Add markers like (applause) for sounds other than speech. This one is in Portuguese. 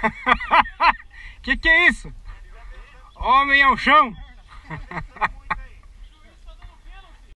(laughs) que que é isso? Homem ao chão! (laughs)